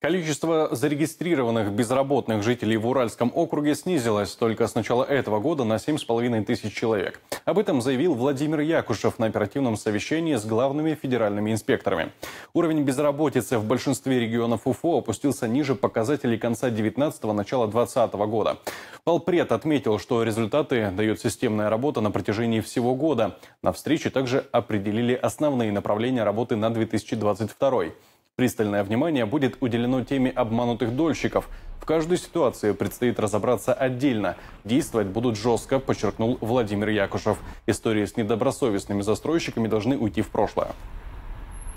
Количество зарегистрированных безработных жителей в Уральском округе снизилось только с начала этого года на 7,5 тысяч человек. Об этом заявил Владимир Якушев на оперативном совещании с главными федеральными инспекторами. Уровень безработицы в большинстве регионов УФО опустился ниже показателей конца 19-го, начала 20 года. Полпред отметил, что результаты дает системная работа на протяжении всего года. На встрече также определили основные направления работы на 2022 Пристальное внимание будет уделено теме обманутых дольщиков. В каждую ситуацию предстоит разобраться отдельно. Действовать будут жестко, подчеркнул Владимир Якушев. Истории с недобросовестными застройщиками должны уйти в прошлое.